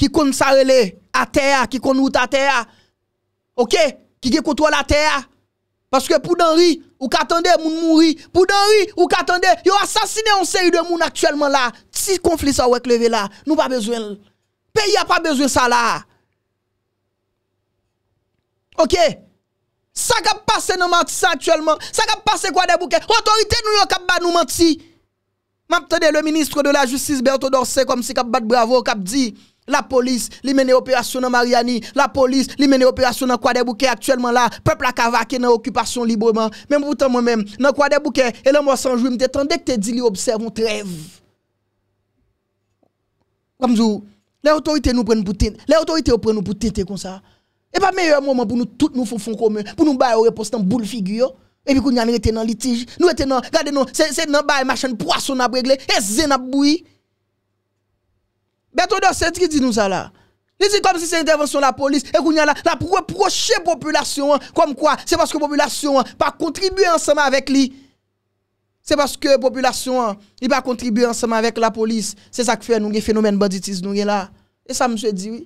ki kon sa rele a teya, ki kon route a teya. Ok, ki gen kontrol a teya. Paske pou Danry ou katande moun mouri, pou Danry ou katande yon asasine yon seri de moun aktuelman la, ti konflik sa wek leve la, nou pa bezwen. Pe yon pa bezwen sa la. Ok, sa kap pase nou mati sa aktuelman, sa kap pase kwa debouke, otorite nou yo kap ba nou mati. Mab tade le ministro de la justice Bertaud Orsay kom si kap bat bravo, kap di... La polis li mene operasyon nan Mariani, la polis li mene operasyon nan Kwade Bouke, aktuelman la, pepl akavake nan okupasyon libreman. Menm boutan mwen menm, nan Kwade Bouke, elan mwen sanjou, mwen te tan dek te di li observe, mwen trev. Kwa mzou, le otorite nou pren nou pouten, le otorite nou pren nou pouten, te kon sa. E pa meye yon mwoman pou nou tout nou fon fon kome, pou nou baye ou repos tan boule figyo, epi kou nyane reten nan litij, nou reten nan, gade nou, se yon nan baye machan pou aso nan bregle, e zen nan bouye. Ben Todor, se tri di nou sa la? Li di kon si se intervensyon la polis, e koun ya la, la proche populasyon an, konm kwa, se paske populasyon an, pa kontribuy ansama vek li. Se paske populasyon an, li pa kontribuy ansama vek la polis, se sa kfe nou gen fenomen banditis nou gen la. E sa mswe di, oui.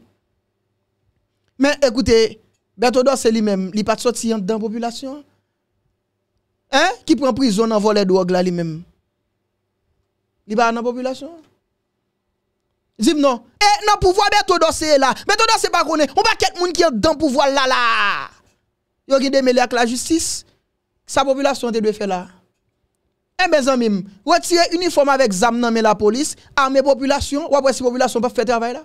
Men, ekoute, Ben Todor se li men, li pa tso tsyan dan populasyon? Hein? Ki pren prizon nan volet do og la li men. Li pa an nan populasyon? Ziv nou, e nan pouvoi beto do se la, beto do se pa kone, ou pa ket moun ki an dan pouvoi la la. Yo ki demele ak la justis, sa popolasyon te dwe fe la. E eh, ben zanmim, wetire uniforme avek zam nan men la polis, arme popolasyon, wapwe si popolasyon pa fete avay la.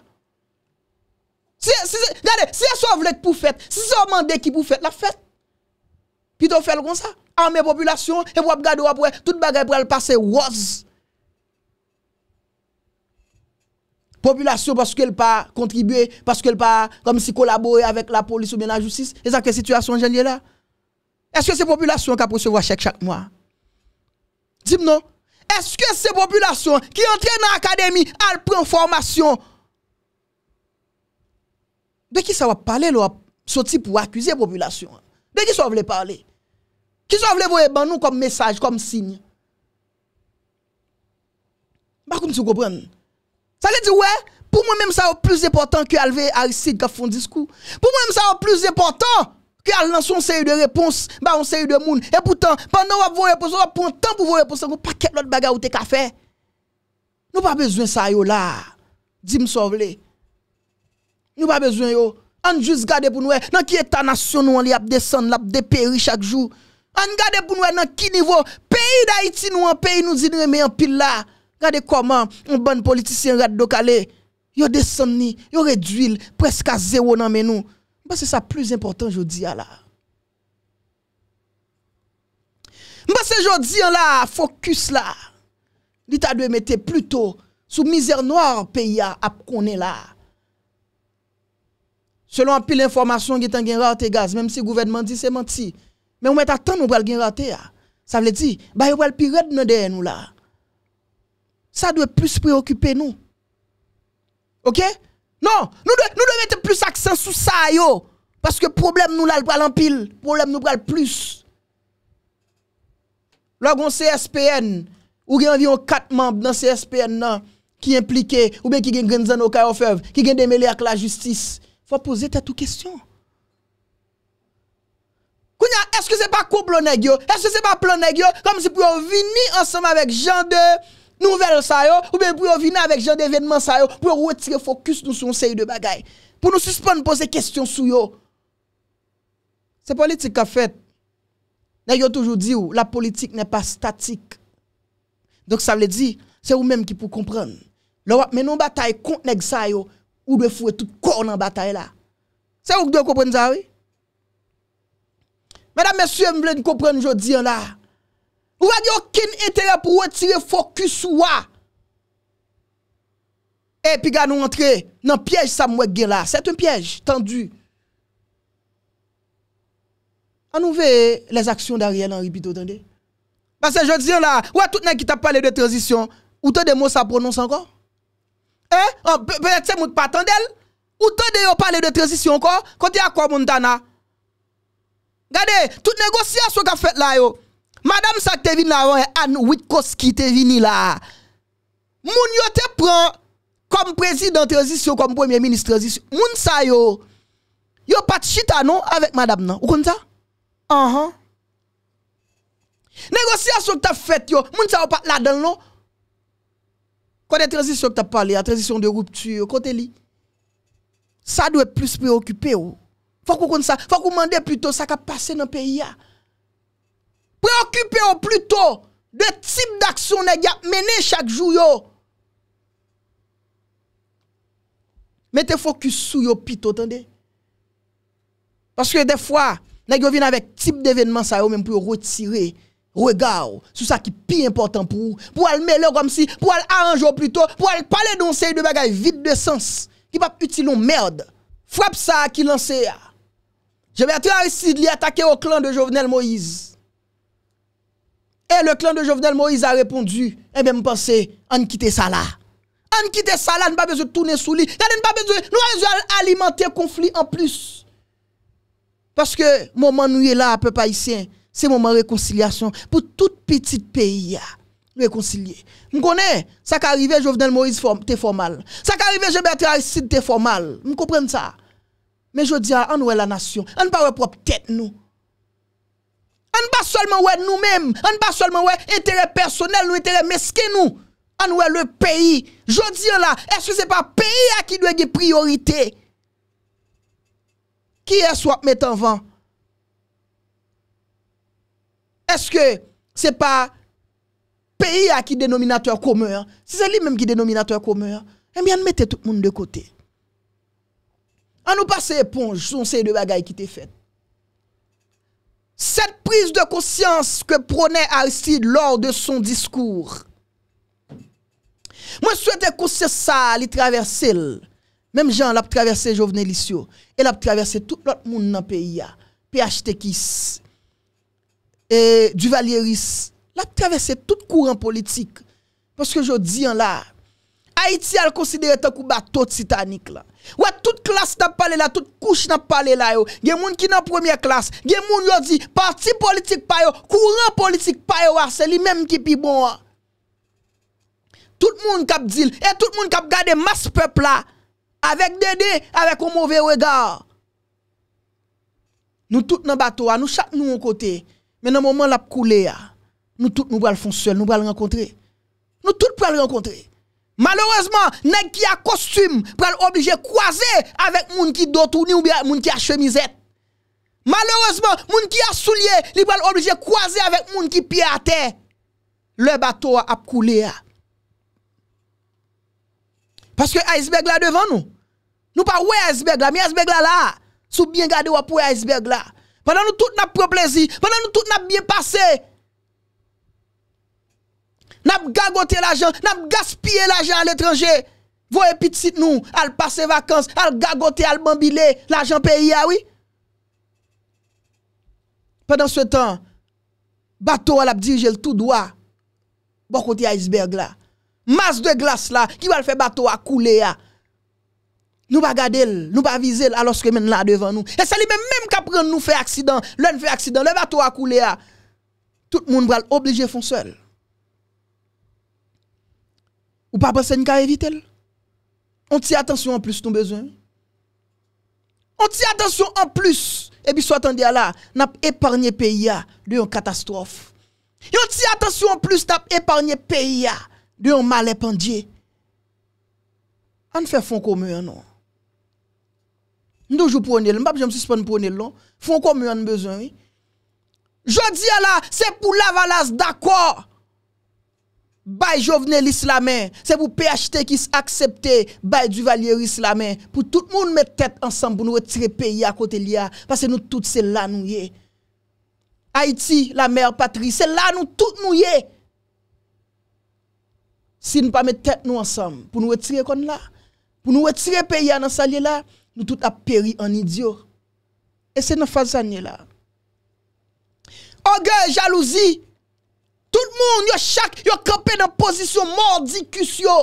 Gade, si yon sou vlet pou fete, si yon sou mande ki pou fete la fete, pi tou fete kon sa. Arme popolasyon, e wap gade wapwe, tout bagay pou el pase waz. population parce qu'elle pas contribué, parce qu'elle pas comme si collaborer avec la police ou bien la justice. Et ça, quelle situation j'ai là? Est-ce que c'est population qui a recevoir chèque chaque mois? Dis-moi non. Est-ce que c'est population qui entraîne dans l'académie, elle prend formation? De qui ça va parler, là? Sorti pour accuser la population. De qui ça va parler? Qui ça va voir ben nous comme message, comme signe? pas bah, si vous comprenez? Sa li di wè, pou mwen mèm sa wè plus depotant ki alve arisid gafon diskou. Pou mwen mèm sa wè plus depotant ki alve nan son seri de repons, ba on seri de moun. E poutan, pandan wè pou vò repons, wè poutan pou vò repons, an kou paket lot baga ou te ka fè. Nou pa bezwen sa yo la, di msov le. Nou pa bezwen yo, an juz gade pou nou wè, nan ki etanasyon nou an li ap de san, ap de peri chak jou. An gade pou nou wè nan ki nivou, peyi da iti nou an, peyi nou zin reme an pil la. Gade koman, yon ban politisyen rad do kale, yon desan ni, yon red huil, preska zero nan men nou. Mba se sa plus important jodi a la. Mba se jodi an la, fokus la, li ta dwe mette pluto, sou mizer noor pe ya ap konen la. Selon api l'informasyon gitan gen raote gaz, menm si gouvenman di se manti, menm ou metta tan nou bral gen raote ya. Sa vle di, ba yon bral pi red nou dey nou la. ça doit plus préoccuper nous. OK Non, nous devons mettre plus accent sur ça yo parce que problème nous là le en pile, problème nous pral plus. Lorsqu'on CSPN ou a environ 4 membres dans CSPN nan, qui impliqués ou bien qui gen grenzen au Kayofev, qui gen démêlé avec la justice, faut poser tête question. est-ce que c'est pas couple nèg Est-ce que c'est pas plan nèg Comme si pour venir ensemble avec Jean de Nou ver sa yo ou be pou yo vina avek jan devènman sa yo pou yo rou etire fokus nou sou yon sey de bagay. Pou nou suspande pose kestyon sou yo. Se politik a fet, na yo toujou di ou, la politik ne pa statik. Dok sa vle di, se ou menm ki pou kompran. Lo wap menon batay konteneg sa yo ou dwe fwe tout kon nan batay la. Se ou kdo kompran za we? Mèdam mèsyè m vle kompran jou di an la. Ou wak yo kin etere pou wè tire fòk küs ou wà. E pi gwa nou antre nan pièj sa mwè gè la. Sè toun pièj, tendu. An nou vè les aksyon d'Ariel Henri Bideau, dande? Basè jò diyon la, wè tout nè ki ta pale de tranzisyon, ou tè de mò sa pronons anko? E, an, bè tè mout patan del? Ou tè de yo pale de tranzisyon anko? Kòtè a kwa moun dana? Gade, tout nè gò si a sou gwa fèt la yo. Madame ça te vin la avant Anne Witkowski te vini là. Moun yo te prend comme président transition comme premier ministre transition. Moun sa yo yo pas chita non avec madame non. Ou comme ça Uh -huh. Négociation que t'as fait yo, moun sa yo pas là dedans non. Côté transition que t'as parlé, transition de rupture, côté li. Ça doit plus préoccupé ou. Oh. Faut qu'on ça, faut qu'on demande plutôt ça qui a passé dans le pays. Ya. Ah. Préoccupez-vous plutôt de type d'action que vous chaque jour. Mettez focus sur yo pito, attendez. Parce que des fois, vous yo avec type d'événement ça même pour retirer regard sur ça qui est plus important pour vous. pour aller mêler comme si pour aller arranger plutôt pour aller parler d'un série de bagages vides de sens qui pas utile merde. Frappe ça qui lance. Je vais ici, de attaquer au clan de Jovenel Moïse. Et le clan de Jovenel Moïse a répondu, et eh bien, pensez, on quitte ça là. On quitte ça là, on pas besoin de tourner sous lui. On pas besoin, nous pas alimenter conflit en plus. Parce que le moment nous est là, pas ici, c'est moment réconciliation pour tout petit pays. Réconcilier. Je connais, ça qui arrivé, Jovenel Moïse, c'est formal. Ça qui arrivé, Jean-Bertrand Aristide, c'est formal. Je comprends ça. Mais je dis, on est la nation, on ne parle pas propre tête nous. An ba solman wè nou menm, an ba solman wè etere personel nou etere meske nou. An wè le peyi. Jodi an la, eske se pa peyi a ki dwege priorite? Ki es wap met an van? Eske se pa peyi a ki denominateur kome? Si se li menm ki denominateur kome, an bi e an mette tout moun de kote. An ou pa se eponj, son se de bagay ki te fet. Cette prise de conscience que prenait Aristide lors de son discours, moi, je souhaite que ça, les traverser. Même Jean l'a traversé Jovenel Issio. Et l'a traversé tout le monde dans le pays. PHT Kiss. Et Duvalieris. L'a traversé tout courant politique. Parce que je dis en là, Ha iti al konsidere ta kou batot sitanik la. Wè, tout klas nan pale la, tout kouch nan pale la yo, gen moun ki nan premier klas, gen moun yo di, parti politik pa yo, kou ran politik pa yo, wè se li menm ki pi bon wè. Ah. Tout moun kap dil, e tout moun kap gade mas pepla, avek dede, avek omove wega. Nou tout nan bato wè, nou chak nou wè kote, men nan moun man lap koule ya, nou tout nou wè l'fonsuel, nou wè l'renkontre. Nou tout pou wè l'renkontre. Malheureusement, nèg qui a costume pral obligé croiser avec moun qui dos ou bien moun qui a chemisette. Malheureusement, moun qui a soulier, li pral obligé croiser avec moun qui pied à terre. Le bateau a coulé. Ah. Parce que iceberg là devant nous. Nous pas ouais iceberg là, mais iceberg là là. Sou bien garder pour iceberg là. Pendant nous tout n'a plaisir, pendant nous tout n'a bien passé n'a pas gagoté l'argent, n'a pas gaspillé l'argent à l'étranger. Voyez petit nous, à passer vacances, à gagoter, à bambilé l'argent pays ah oui. Pendant ce temps, bateau a dirigé le tout droit. Bon côté iceberg là. Masse de glace là qui va le faire bateau à couler là. Ah. Nous pas garder, nous pas viser alors que même là devant nous. Et ça lui même même qui nous fait accident, l'un fait accident, le bateau à coulé là. Ah. Tout le monde va obligé font seul. Ou pa basen yon ka evitel? On ti atensyon an plus ton bezon? On ti atensyon an plus ebi sou aten di ala nap eparnye peya diyon katastrof. Yon ti atensyon an plus nap eparnye peya diyon mal epandye. An fe fon koum yon nou? Ndoujou poun el? Mbap jen msispan poun el nou? Fon koum yon bezon yon? Jou di ala se pou la valas dako! Bay jovne l'islamen, se pou PHT ki se aksepte, bay duvalye l'islamen. Pou tout moun mè tèt ansan pou nou wè tire peyi akote liya. Pase nou tout se la nou ye. Haiti, la mer patri, se la nou tout nou ye. Si nou pa mè tèt nou ansan pou nou wè tire kon la. Pou nou wè tire peyi anansalye la, nou tout ap peri anidyo. E se nou fazanye la. Oge, jalouzi! Tout moun yo chak, yo kepe nan posisyon mordikus yo.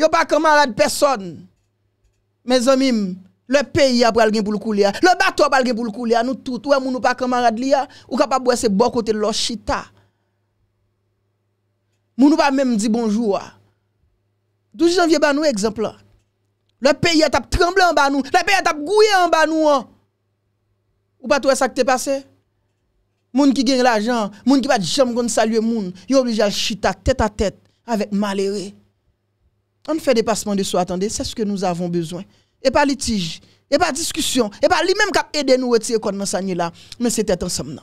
Yo pa kamarad peson. Me zomim, le peyi apwa algen pou lukou liya. Le bato apwa algen pou lukou liya. Nou tout, ouwe moun yo pa kamarad liya. Ou kapap bwese bokote lor chita. Moun yo pa mèm di bonjou wa. Douj janvye ban nou eksempla. Le peyi ap tremble an ban nou. Le peyi ap gouye an ban nou. Ou patou e sa ki te pase? Moun qui gagne l'argent, moun qui pas jamais les saluer moun, sont obligé à chita tête à tête avec malheureux. On fait dépassement de soi, attendez, c'est ce que nous avons besoin. Et pas litige, et pas discussion, et pas lui-même qui a aidé nous à retirer contre ça là, mais c'était ensemble.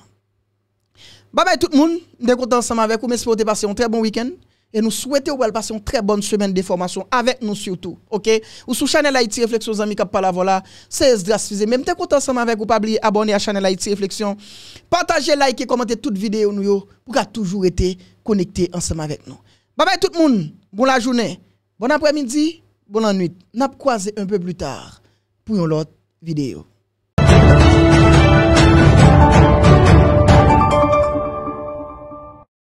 Bye bye tout le monde, je suis content ensemble avec vous, mais pour passer un très bon week-end. Et nous souhaitons vous passer une très bonne semaine de formation avec nous surtout. OK Ou sous Channel Haïti Réflexion amis qui la voilà, c'est drastique Même t'es content ensemble avec vous pas oublier abonner à Channel Haïti Réflexion, partager, liker, commenter toute vidéo vidéos pour toujours été connecté ensemble avec nous. Bye bye tout le monde. Bonne journée. Bon après-midi, bonne nuit. N'a croisé un peu plus tard pour une autre vidéo.